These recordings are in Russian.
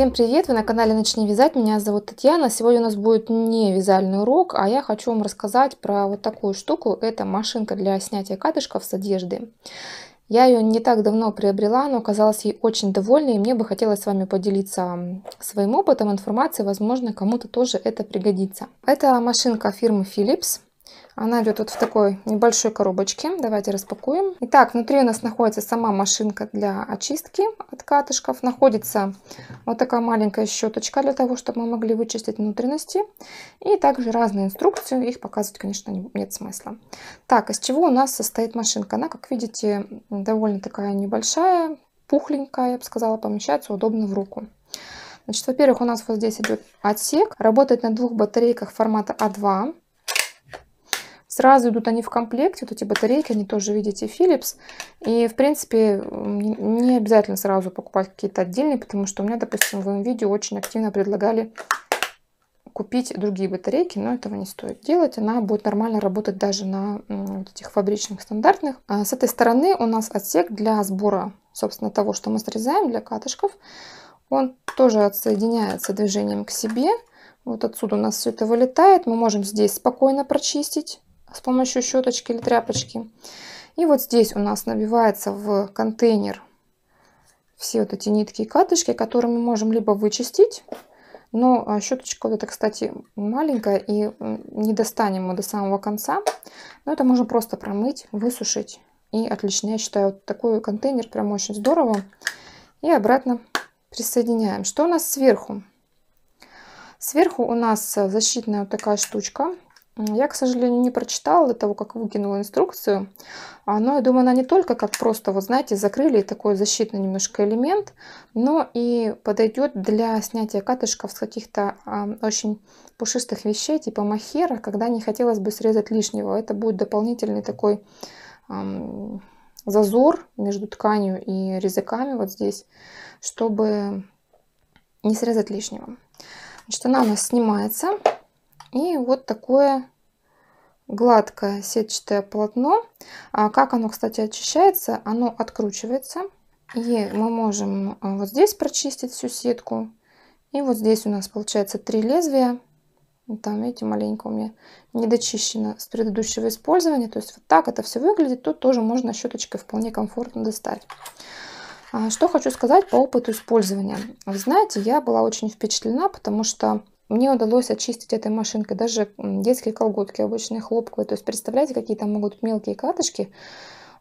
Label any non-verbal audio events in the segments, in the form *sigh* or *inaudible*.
Всем привет! Вы на канале Начни вязать. Меня зовут Татьяна. Сегодня у нас будет не вязальный урок, а я хочу вам рассказать про вот такую штуку. Это машинка для снятия катышков с одежды. Я ее не так давно приобрела, но оказалась ей очень довольна, и мне бы хотелось с вами поделиться своим опытом, информацией, возможно, кому-то тоже это пригодится. Это машинка фирмы Philips. Она идет вот в такой небольшой коробочке. Давайте распакуем. Итак, внутри у нас находится сама машинка для очистки от катышков. Находится вот такая маленькая щеточка для того, чтобы мы могли вычистить внутренности. И также разные инструкции. Их показывать, конечно, нет смысла. Так, из чего у нас состоит машинка? Она, как видите, довольно такая небольшая, пухленькая, я бы сказала, помещается удобно в руку. Значит, во-первых, у нас вот здесь идет отсек. Работает на двух батарейках формата А2. Сразу идут они в комплекте, вот эти батарейки, они тоже, видите, Philips. И, в принципе, не обязательно сразу покупать какие-то отдельные, потому что у меня, допустим, в моем видео очень активно предлагали купить другие батарейки, но этого не стоит делать. Она будет нормально работать даже на вот этих фабричных стандартных. А с этой стороны у нас отсек для сбора, собственно, того, что мы срезаем для катышков. Он тоже отсоединяется движением к себе. Вот отсюда у нас все это вылетает. Мы можем здесь спокойно прочистить с помощью щеточки или тряпочки. И вот здесь у нас набивается в контейнер все вот эти нитки и катышки, которые мы можем либо вычистить, но а, щеточка вот эта, кстати, маленькая и не достанем мы до самого конца. Но это можно просто промыть, высушить. И отлично, я считаю, вот такой контейнер прям очень здорово. И обратно присоединяем. Что у нас сверху? Сверху у нас а, защитная вот такая штучка. Я, к сожалению, не прочитала до того, как выкинула инструкцию. Но я думаю, она не только как просто, вот знаете, закрыли такой защитный немножко элемент, но и подойдет для снятия катышков с каких-то а, очень пушистых вещей, типа махера, когда не хотелось бы срезать лишнего. Это будет дополнительный такой зазор между тканью и резаками вот здесь, чтобы не срезать лишнего. Значит, она у нас снимается. И вот такое гладкое сетчатое полотно. А как оно, кстати, очищается? Оно откручивается. И мы можем а, вот здесь прочистить всю сетку. И вот здесь у нас получается три лезвия. Там, видите, маленько у меня недочищено с предыдущего использования. То есть вот так это все выглядит. Тут тоже можно щеточкой вполне комфортно достать. А что хочу сказать по опыту использования. Вы знаете, я была очень впечатлена, потому что мне удалось очистить этой машинкой даже детские колготки, обычные хлопковые. То есть, представляете, какие там могут мелкие катышки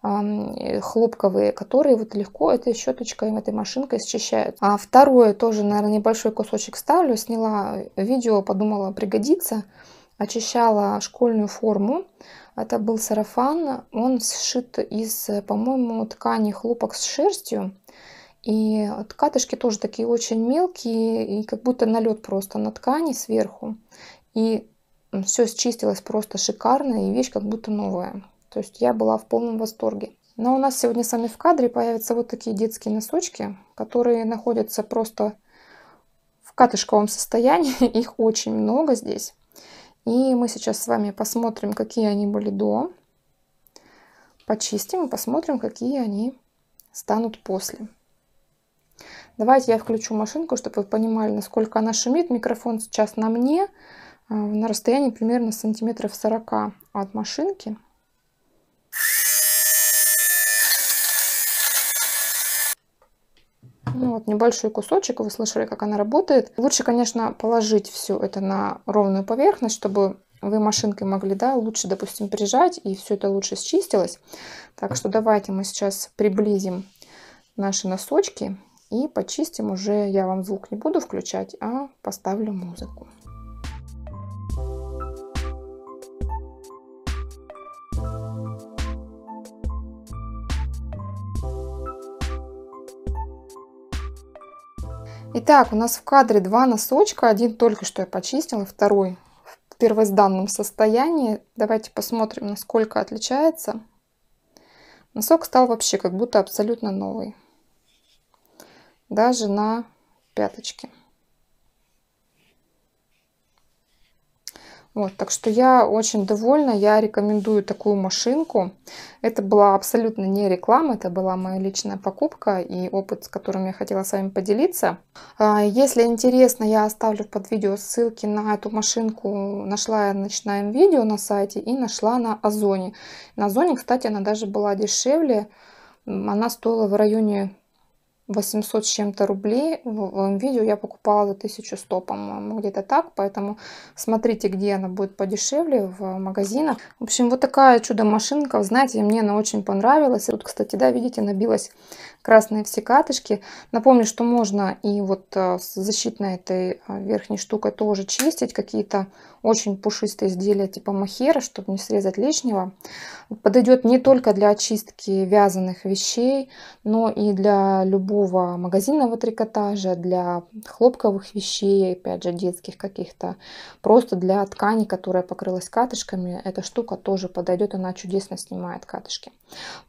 э, хлопковые, которые вот легко этой щеточкой, этой машинкой счищают. А второе тоже, наверное, небольшой кусочек ставлю. Сняла видео, подумала, пригодится. Очищала школьную форму. Это был сарафан. Он сшит из, по-моему, ткани хлопок с шерстью. И катышки тоже такие очень мелкие, и как будто налет просто на ткани сверху. И все счистилось просто шикарно, и вещь как будто новая. То есть я была в полном восторге. Но у нас сегодня с вами в кадре появятся вот такие детские носочки, которые находятся просто в катышковом состоянии. *laughs* Их очень много здесь. И мы сейчас с вами посмотрим, какие они были до. Почистим и посмотрим, какие они станут после. Давайте я включу машинку, чтобы вы понимали, насколько она шумит. Микрофон сейчас на мне, э, на расстоянии примерно сантиметров 40 от машинки. Ну, вот небольшой кусочек, вы слышали, как она работает. Лучше, конечно, положить все это на ровную поверхность, чтобы вы машинкой могли, да, лучше, допустим, прижать, и все это лучше счистилось. Так что давайте мы сейчас приблизим наши носочки и почистим уже, я вам звук не буду включать, а поставлю музыку. Итак, у нас в кадре два носочка, один только что я почистила, второй в первозданном состоянии. Давайте посмотрим, насколько отличается. Носок стал вообще как будто абсолютно новый даже на пяточке. Вот, так что я очень довольна, я рекомендую такую машинку. Это была абсолютно не реклама, это была моя личная покупка и опыт, с которым я хотела с вами поделиться. А, если интересно, я оставлю под видео ссылки на эту машинку. Нашла я ночное видео на сайте и нашла на Озоне. На Озоне, кстати, она даже была дешевле. Она стоила в районе 800 с чем-то рублей. В видео я покупала за 1100, по-моему, где-то так. Поэтому смотрите, где она будет подешевле в магазинах. В общем, вот такая чудо-машинка. Знаете, мне она очень понравилась. Тут, кстати, да, видите, набилась красные все катышки. Напомню, что можно и вот э, с защитной этой э, верхней штукой тоже чистить какие-то очень пушистые изделия типа махера, чтобы не срезать лишнего. Подойдет не только для очистки вязаных вещей, но и для любого магазинного трикотажа, для хлопковых вещей, опять же, детских каких-то. Просто для ткани, которая покрылась катышками, эта штука тоже подойдет, она чудесно снимает катышки.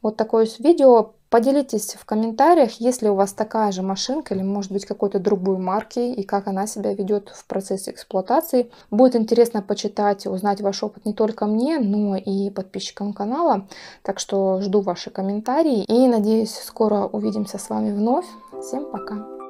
Вот такое видео Поделитесь в комментариях, если у вас такая же машинка или может быть какой-то другой марки и как она себя ведет в процессе эксплуатации. Будет интересно почитать, и узнать ваш опыт не только мне, но и подписчикам канала. Так что жду ваши комментарии и надеюсь скоро увидимся с вами вновь. Всем пока!